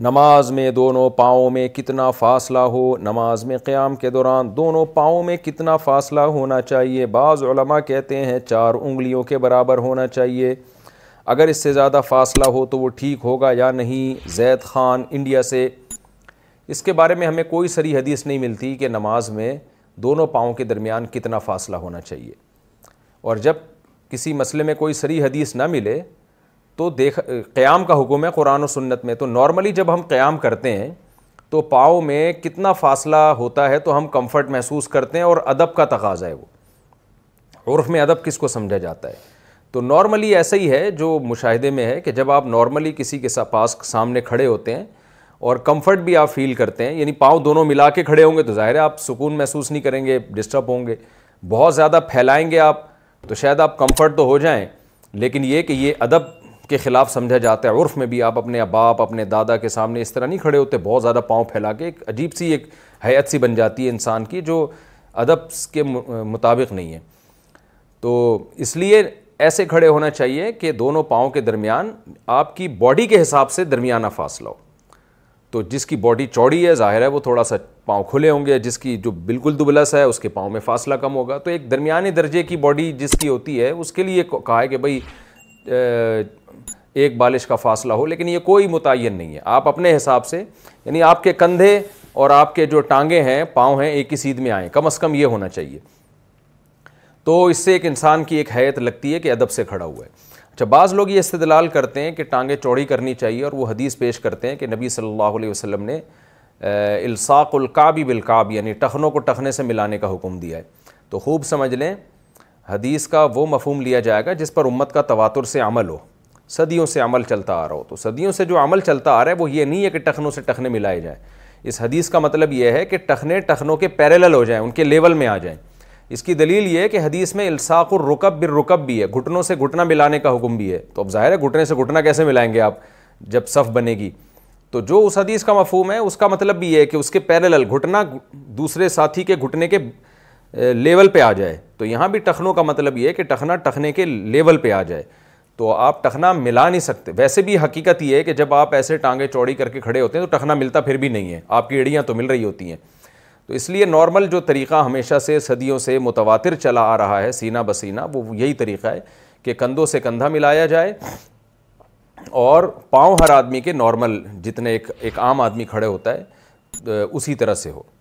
नमाज में दोनों पाँव में कितना फ़ासला हो नमाज में क़्याम के दौरान दोनों पाओं में कितना फ़ासला होना चाहिए बाज़ा कहते हैं चार उंगलियों के बराबर होना चाहिए अगर इससे ज़्यादा फ़ासला हो तो वो ठीक होगा या नहीं जैद ख़ान इंडिया से इसके बारे में हमें कोई सरी हदीस नहीं मिलती कि नमाज में दोनों पाओ के दरमियान कितना फ़ासला होना चाहिए और जब किसी मसले में कोई सरी हदीस ना मिले तो देख क़्याम का हुक्म है कुरान और सुन्नत में तो नॉर्मली जब हम क़्याम करते हैं तो पाँव में कितना फ़ासला होता है तो हम कम्फ़र्ट महसूस करते हैं और अदब का तकाजा है वो उर्फ़ में अदब किस को समझा जाता है तो नॉर्मली ऐसा ही है जो मुशाहदे में है कि जब आप नॉर्मली किसी के पास सामने खड़े होते हैं और कम्फ़र्ट भी आप फील करते हैं यानी पाँव दोनों मिला के खड़े होंगे तो ज़ाहिर है आप सुकून महसूस नहीं करेंगे डिस्टर्ब होंगे बहुत ज़्यादा फैलाएँगे आप तो शायद आप कम्फ़र्ट तो हो जाएँ लेकिन ये कि ये अदब के ख़िलाफ़ समझा जाता है उर्फ़ में भी आप अपने बाप अपने दादा के सामने इस तरह नहीं खड़े होते बहुत ज़्यादा पाँव फैला के एक अजीब सी एक हैत सी बन जाती है इंसान की जो अदब के मुताबिक नहीं है तो इसलिए ऐसे खड़े होना चाहिए कि दोनों पाँव के दरमियान आपकी बॉडी के हिसाब से दरमियाना फासला हो तो जिसकी बॉडी चौड़ी है ज़ाहिर है वो थोड़ा सा पाँव खुले होंगे जिसकी जो बिल्कुल दुबलस है उसके पाँव में फासला कम होगा तो एक दरमिया दर्जे की बॉडी जिसकी होती है उसके लिए कहा है कि भाई एक बालिश का फासला हो लेकिन ये कोई मुतन नहीं है आप अपने हिसाब से यानी आपके कंधे और आपके जो टांगे हैं पाँव हैं एक ही सीध में आएँ कम अज़ कम ये होना चाहिए तो इससे एक इंसान की एक हैत लगती है कि अदब से खड़ा हुआ है अच्छा बाज़ लोग ये इस्तलाल करते हैं कि टांगे चौड़ी करनी चाहिए और वो हदीस पेश करते हैं कि नबी सल्लल्लाहु अलैहि वसल्लम ने इल्साक़ुल्काबी बिलकाब यानी टखनों को टखने से मिलाने का हुक्म दिया है तो खूब समझ लें हदीस का वो मफहम लिया जाएगा जिस पर उम्मत का तवातुर से अमल हो सदियों से अमल चलता आ रहा हो तो सदियों से जो अमल चलता आ रहा है वो ये नहीं है कि टखनों से टखने मिलाए जाएँ इस हदीस का मतलब यह है कि टखने टखनों के पैरेलल हो जाएँ उनके लेवल में आ जाएँ इसकी दलील ये है कि हदीस में इल्साकुर रुकब बिर रुकब भी है घुटनों से घुटना मिलाने का हुक्म भी है तो अब जाहिर है घुटने से घुटना कैसे मिलाएंगे आप जब सफ़ बनेगी तो जो उस हदीस का मफहम है उसका मतलब भी है कि उसके पैरेलल घुटना दूसरे साथी के घुटने के लेवल पर आ जाए तो यहाँ भी टखनों का मतलब ये है कि टखना टखने के लेवल पे आ जाए तो आप टखना मिला नहीं सकते वैसे भी हकीकत ये है कि जब आप ऐसे टांगे चौड़ी करके खड़े होते हैं तो टखना मिलता फिर भी नहीं है आपकी एड़ियाँ तो मिल रही होती हैं तो इसलिए नॉर्मल जो तरीक़ा हमेशा से सदियों से मुतवातिर चला आ रहा है सीना बसीना वो यही तरीक़ा है कि कंधों से कंधा मिलाया जाए और पाँव हर आदमी के नॉर्मल जितने एक एक आम आदमी खड़े होता है उसी तरह से हो